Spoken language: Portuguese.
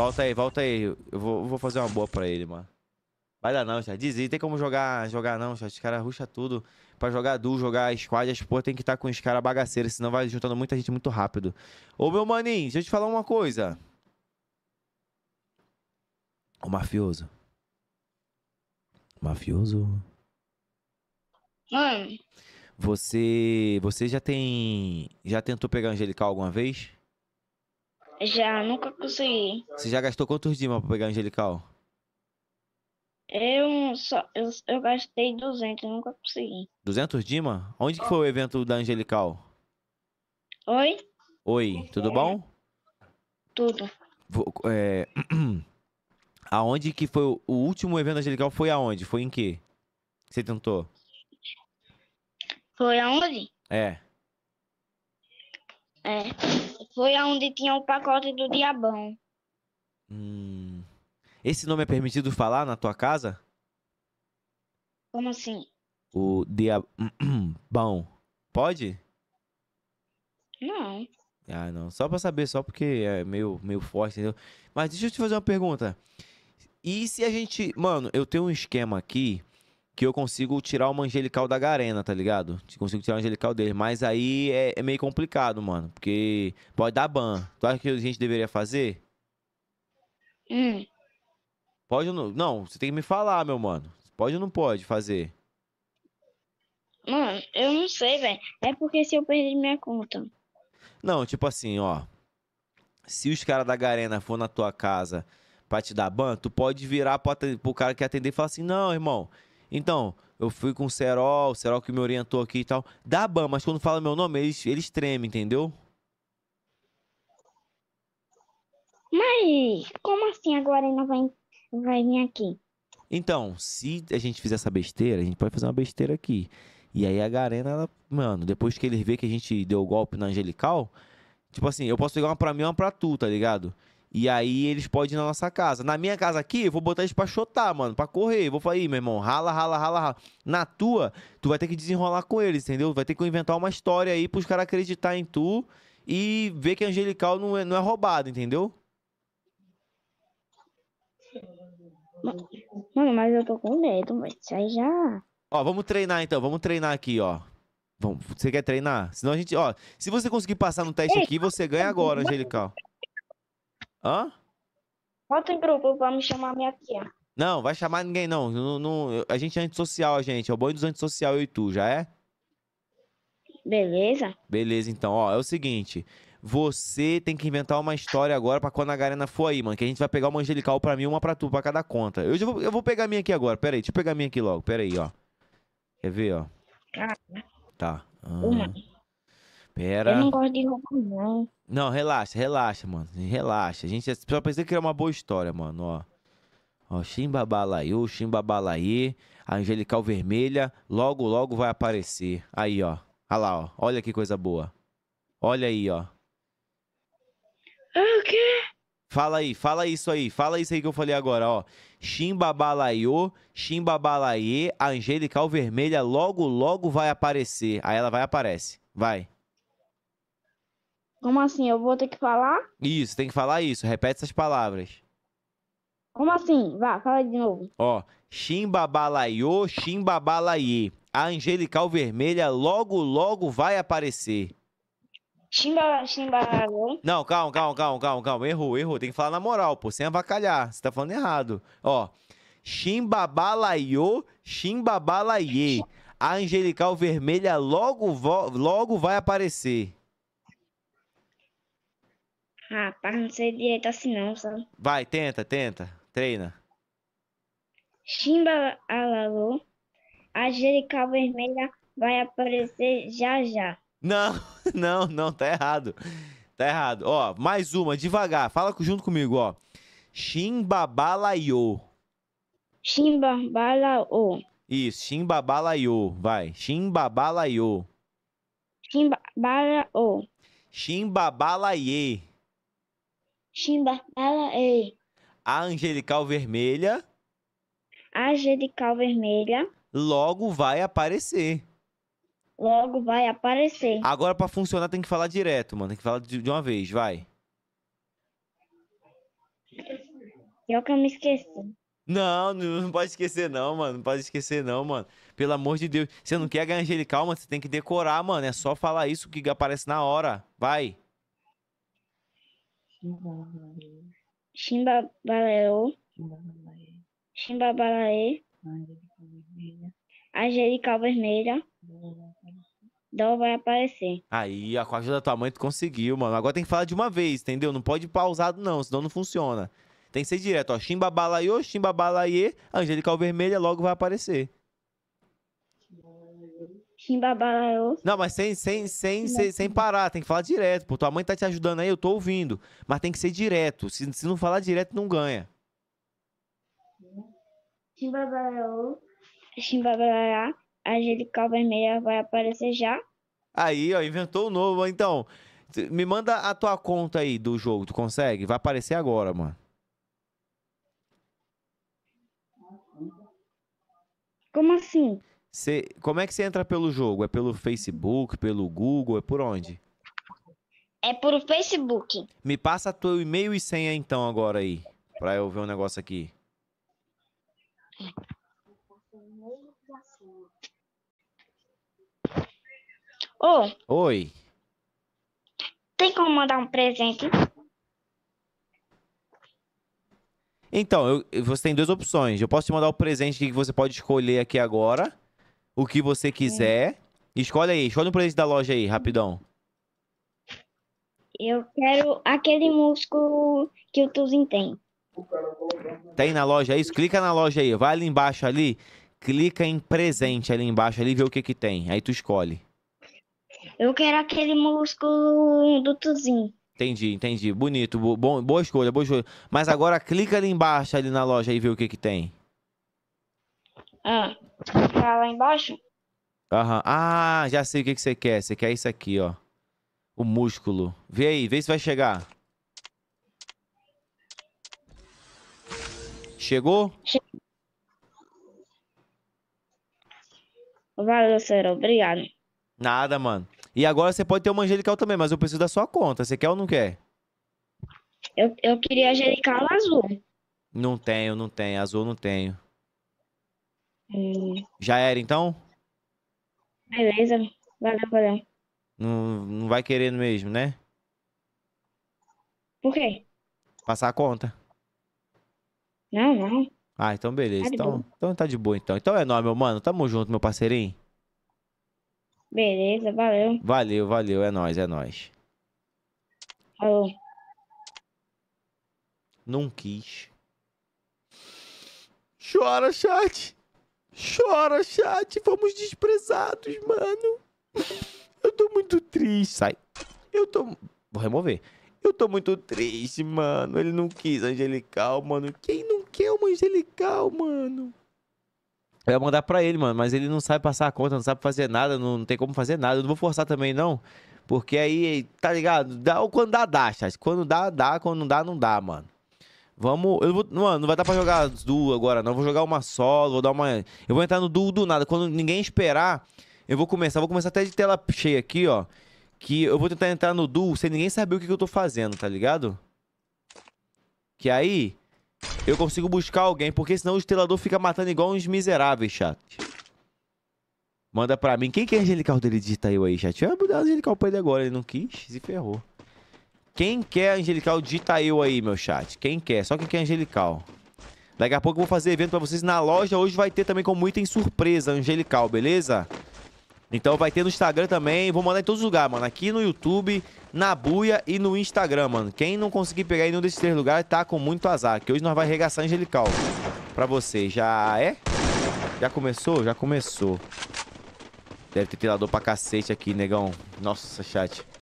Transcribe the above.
Volta aí, volta aí. Eu vou, vou fazer uma boa pra ele, mano. Vai dar não, chat. Desiste. tem como jogar, jogar não, chat. Os caras ruxam tudo. Pra jogar duo, jogar squad, as porra tem que estar tá com os caras bagaceiros, senão vai juntando muita gente muito rápido. Ô, meu maninho, deixa eu te falar uma coisa. O mafioso. Mafioso. Oi. Você, você já tem, já tentou pegar Angelical alguma vez? Já, nunca consegui. Você já gastou quantos dimas pra pegar Angelical? Eu só eu, eu gastei 200, nunca consegui. 200 dima? Onde que foi o evento da Angelical? Oi? Oi, tudo é. bom? Tudo. É... Aonde que foi o último evento da Angelical? Foi aonde? Foi em que? Você tentou? Foi aonde? É. É. Foi onde tinha o pacote do diabão. Hum. Esse nome é permitido falar na tua casa? Como assim? O diabão. Pode? Não. Ah, não. Só pra saber, só porque é meio, meio forte, entendeu? Mas deixa eu te fazer uma pergunta. E se a gente. Mano, eu tenho um esquema aqui que eu consigo tirar o Angelical da Garena, tá ligado? Consigo tirar o Angelical dele. Mas aí é, é meio complicado, mano. Porque pode dar ban. Tu acha que a gente deveria fazer? Hum. Pode ou não? Não, você tem que me falar, meu mano. Pode ou não pode fazer? Mano, eu não sei, velho. É porque se eu perder minha conta. Não, tipo assim, ó. Se os caras da Garena for na tua casa pra te dar ban, tu pode virar pro, pro cara que atender e falar assim: não, irmão então, eu fui com o Serol, o Serol que me orientou aqui e tal. Dá ban, mas quando fala meu nome, eles, eles tremem, entendeu? Mas como assim agora ainda vai, vai vir aqui? Então, se a gente fizer essa besteira, a gente pode fazer uma besteira aqui. E aí a Garena, ela, mano, depois que ele vê que a gente deu o golpe na Angelical, tipo assim, eu posso pegar uma pra mim e uma pra tu, tá ligado? E aí eles podem ir na nossa casa. Na minha casa aqui, eu vou botar eles pra chotar, mano, pra correr. vou falar, aí, meu irmão, rala, rala, rala, rala. Na tua, tu vai ter que desenrolar com eles, entendeu? Vai ter que inventar uma história aí pros caras acreditar em tu e ver que angelical não é, não é roubado, entendeu? Mano, mas eu tô com medo, mas isso aí já. Ó, vamos treinar então, vamos treinar aqui, ó. Vamos, você quer treinar? Senão a gente, ó, se você conseguir passar no teste aqui, você ganha agora, Angelical. Hã? Bota em grupo pra me chamar minha tia. Não, vai chamar ninguém, não. não, não a gente é antissocial, a gente. É o banho dos antissocial eu e tu, já é? Beleza. Beleza, então. Ó, é o seguinte. Você tem que inventar uma história agora para quando a Garena for aí, mano. Que a gente vai pegar uma angelical para mim, uma para tu, para cada conta. Eu, já vou, eu vou pegar a minha aqui agora. Pera aí, deixa eu pegar a minha aqui logo. Pera aí, ó. Quer ver, ó? Tá. Ah. Uma. Pera. Eu não gosto de roupa, não. Não, relaxa, relaxa, mano. Relaxa. A gente só que era uma boa história, mano, ó. Ó, Ximbabalaiu, Ximbabalaiê, a Angelical Vermelha, logo, logo vai aparecer. Aí, ó. Olha lá, ó. Olha que coisa boa. Olha aí, ó. O quê? Fala aí, fala isso aí, fala isso aí que eu falei agora, ó. Ximbabalaiô, Ximbabalaiê, Angelical Vermelha logo, logo vai aparecer. Aí ela vai aparece. Vai. Como assim? Eu vou ter que falar? Isso, tem que falar isso. Repete essas palavras. Como assim? Vá, fala de novo. Ó, Ximbabalaiô, Ximbabalaiê. A Angelical Vermelha logo, logo vai aparecer. Ximba, ximbalaiô. Não, calma, calma, calma, calma, calma. Errou, errou. Tem que falar na moral, pô, sem avacalhar. Você tá falando errado. Ó, Ximbabalaiô, Ximbabalaiê. A Angelical Vermelha logo, logo vai aparecer. Rapaz, não sei direito assim não, sabe? Vai, tenta, tenta. Treina. Chimba alalô, a Jerical Vermelha vai aparecer já já. Não, não, não, tá errado. Tá errado. Ó, mais uma, devagar. Fala junto comigo, ó. Chimbabalaiô. Chimbabalaô. Isso, Chimbabalaiô. Vai. Chimbabalaiô. Chimbabalaô. Chimbabalaiê. Chimba, ela é A angelical vermelha. A angelical vermelha. Logo vai aparecer. Logo vai aparecer. Agora para funcionar tem que falar direto, mano. Tem que falar de uma vez, vai. Eu que eu me esqueci. Não, não pode esquecer não, mano. Não pode esquecer não, mano. Pelo amor de Deus. Você não quer ganhar angelical, mano? Você tem que decorar, mano. É só falar isso que aparece na hora. Vai. Chimbabalaô. Chimbabalaê. Angelical Vermelha. Dó vai aparecer. Aí, a quarta da tua mãe tu conseguiu, mano. Agora tem que falar de uma vez, entendeu? Não pode ir pausado, não, senão não funciona. Tem que ser direto, ó. Chimbabalaô, Chimbabalaê, Angelical Vermelha, logo vai aparecer. Não, mas sem, sem, sem, sem, sem parar, tem que falar direto. Pô, tua mãe tá te ajudando aí, eu tô ouvindo. Mas tem que ser direto. Se, se não falar direto, não ganha. Chimbabaraô. Chimbabará. Vermelha vai aparecer já. Aí, ó, inventou o novo. Então, me manda a tua conta aí do jogo, tu consegue? Vai aparecer agora, mano. Como assim? Cê, como é que você entra pelo jogo? É pelo Facebook, pelo Google, é por onde? É por Facebook. Me passa teu e-mail e senha então agora aí, pra eu ver um negócio aqui. Oh, Oi, tem como mandar um presente? então, eu- você tem duas opções. Eu posso te mandar o presente que você pode escolher aqui agora, o que você quiser. Escolhe aí, escolhe um presente da loja aí, rapidão. Eu quero aquele músculo que o Tuzin tem. Tem tá na loja é isso? Clica na loja aí, vai ali embaixo ali, clica em presente ali embaixo ali, vê o que que tem. Aí tu escolhe. Eu quero aquele músculo do Tuzin. Entendi, entendi. Bonito, bom, boa escolha, boa escolha. Mas agora clica ali embaixo ali na loja e vê o que que tem. Ah lá embaixo? Aham. Ah, já sei o que, que você quer. Você quer isso aqui, ó. O músculo. Vê aí, vê se vai chegar. Chegou? Che... Valeu, Cero. Obrigado. Nada, mano. E agora você pode ter o angelical também, mas eu preciso da sua conta. Você quer ou não quer? Eu, eu queria angelical azul. Não tenho, não tenho. Azul não tenho. Já era então? Beleza, valeu, valeu. Não, não vai querendo mesmo, né? Por quê? Passar a conta. Não, não. Ah, então beleza. Tá então, então tá de boa, então. Então é nóis, meu mano. Tamo junto, meu parceirinho. Beleza, valeu. Valeu, valeu. É nóis, é nóis. Falou. Não quis. Chora, chat. Chora, chat. Fomos desprezados, mano. Eu tô muito triste. Sai. Eu tô. Vou remover. Eu tô muito triste, mano. Ele não quis angelical, mano. Quem não quer uma angelical, mano? Eu ia mandar pra ele, mano, mas ele não sabe passar a conta, não sabe fazer nada, não, não tem como fazer nada. Eu não vou forçar também, não. Porque aí, tá ligado? Dá ou quando dá, dá, chat. Quando dá, dá. Quando não dá, não dá, mano. Vamos. Eu vou, mano, não vai dar pra jogar as duas agora, não. Eu vou jogar uma solo, vou dar uma. Eu vou entrar no duo do nada. Quando ninguém esperar, eu vou começar. Vou começar até de tela cheia aqui, ó. Que eu vou tentar entrar no duo sem ninguém saber o que, que eu tô fazendo, tá ligado? Que aí eu consigo buscar alguém, porque senão o estelador fica matando igual uns miseráveis, chat. Manda pra mim. Quem que é Angelical dele? Digita eu aí, chat. Eu ia mudar o Angelical pra ele agora, ele não quis, se ferrou. Quem quer angelical, digita eu aí, meu chat. Quem quer, só quem quer angelical. Daqui a pouco eu vou fazer evento pra vocês na loja. Hoje vai ter também como item surpresa angelical, beleza? Então vai ter no Instagram também. Vou mandar em todos os lugares, mano. Aqui no YouTube, na buia e no Instagram, mano. Quem não conseguir pegar em nenhum desses três lugares tá com muito azar. Que hoje nós vai arregaçar angelical pra você. Já é? Já começou? Já começou. Deve ter tirador pra cacete aqui, negão. Nossa, chat.